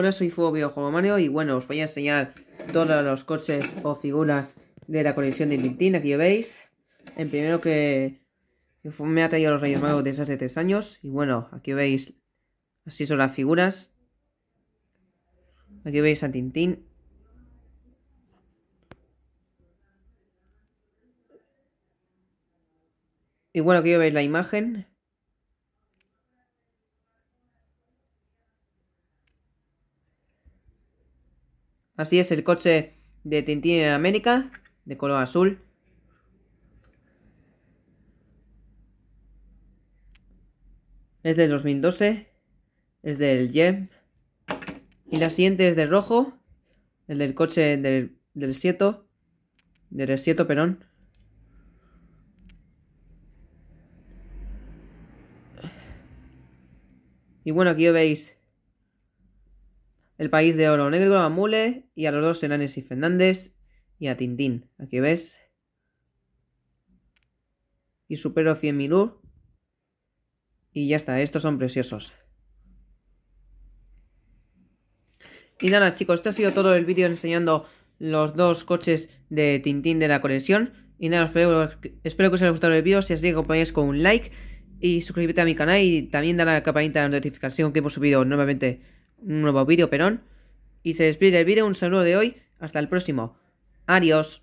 Hola, soy Fobio Juego Mario y bueno, os voy a enseñar todos los coches o figuras de la colección de Tintín, aquí veis. En primero que me ha traído los Reyes Magos desde hace tres años y bueno, aquí veis, así son las figuras. Aquí veis a Tintín. Y bueno, aquí veis la imagen. Así es el coche de Tintín en América, de color azul. Es del 2012, es del YEM. Y la siguiente es de rojo, el del coche del, del 7, del Sieto Perón. Y bueno, aquí veis el País de Oro Negro, a Mule y a los dos Enanes y Fernández y a Tintín. Aquí ves. Y supero 100.000 milur Y ya está, estos son preciosos. Y nada chicos, este ha sido todo el vídeo enseñando los dos coches de Tintín de la colección. Y nada, espero, espero que os haya gustado el vídeo. Si os digo, ponéis con un like y suscríbete a mi canal y también a la campanita de notificación que hemos subido nuevamente un nuevo vídeo, perón Y se despide el vídeo, un saludo de hoy, hasta el próximo. Adiós.